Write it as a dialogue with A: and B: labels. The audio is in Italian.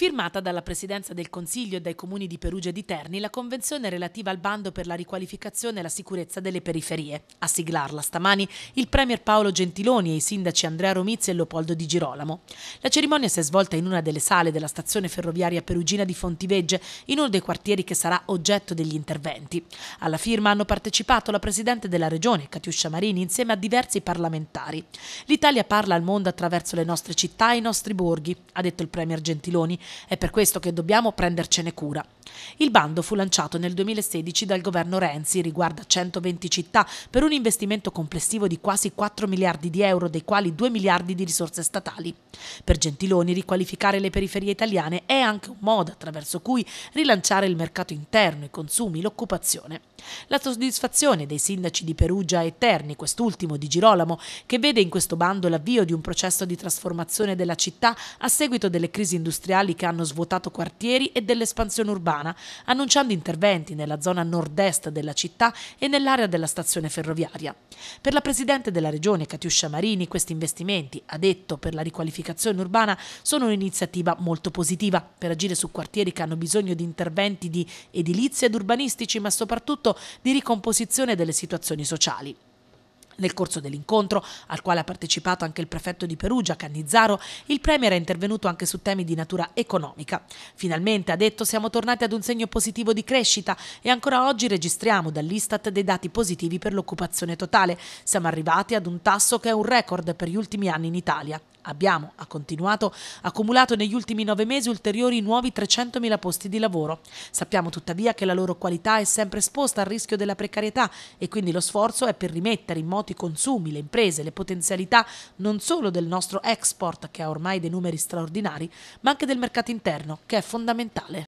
A: firmata dalla Presidenza del Consiglio e dai comuni di Perugia e di Terni la convenzione relativa al bando per la riqualificazione e la sicurezza delle periferie. A siglarla stamani il Premier Paolo Gentiloni e i sindaci Andrea Romizzi e Leopoldo Di Girolamo. La cerimonia si è svolta in una delle sale della stazione ferroviaria perugina di Fontivegge, in uno dei quartieri che sarà oggetto degli interventi. Alla firma hanno partecipato la Presidente della Regione, Catiuscia Marini, insieme a diversi parlamentari. L'Italia parla al mondo attraverso le nostre città e i nostri borghi, ha detto il Premier Gentiloni, è per questo che dobbiamo prendercene cura. Il bando fu lanciato nel 2016 dal governo Renzi, riguarda 120 città, per un investimento complessivo di quasi 4 miliardi di euro, dei quali 2 miliardi di risorse statali. Per Gentiloni riqualificare le periferie italiane è anche un modo attraverso cui rilanciare il mercato interno, i consumi, l'occupazione. La soddisfazione dei sindaci di Perugia e Terni, quest'ultimo di Girolamo, che vede in questo bando l'avvio di un processo di trasformazione della città a seguito delle crisi industriali che hanno svuotato quartieri e dell'espansione urbana, annunciando interventi nella zona nord-est della città e nell'area della stazione ferroviaria. Per la Presidente della Regione, Catiuscia Marini, questi investimenti, ha detto, per la riqualificazione urbana sono un'iniziativa molto positiva per agire su quartieri che hanno bisogno di interventi di edilizia ed urbanistici, ma soprattutto di ricomposizione delle situazioni sociali. Nel corso dell'incontro, al quale ha partecipato anche il prefetto di Perugia, Cannizzaro, il Premier è intervenuto anche su temi di natura economica. Finalmente, ha detto, siamo tornati ad un segno positivo di crescita e ancora oggi registriamo dall'Istat dei dati positivi per l'occupazione totale. Siamo arrivati ad un tasso che è un record per gli ultimi anni in Italia, Abbiamo, ha continuato, accumulato negli ultimi nove mesi ulteriori nuovi 300.000 posti di lavoro. Sappiamo tuttavia che la loro qualità è sempre esposta al rischio della precarietà e quindi lo sforzo è per rimettere in moto i consumi, le imprese, le potenzialità non solo del nostro export, che ha ormai dei numeri straordinari, ma anche del mercato interno, che è fondamentale.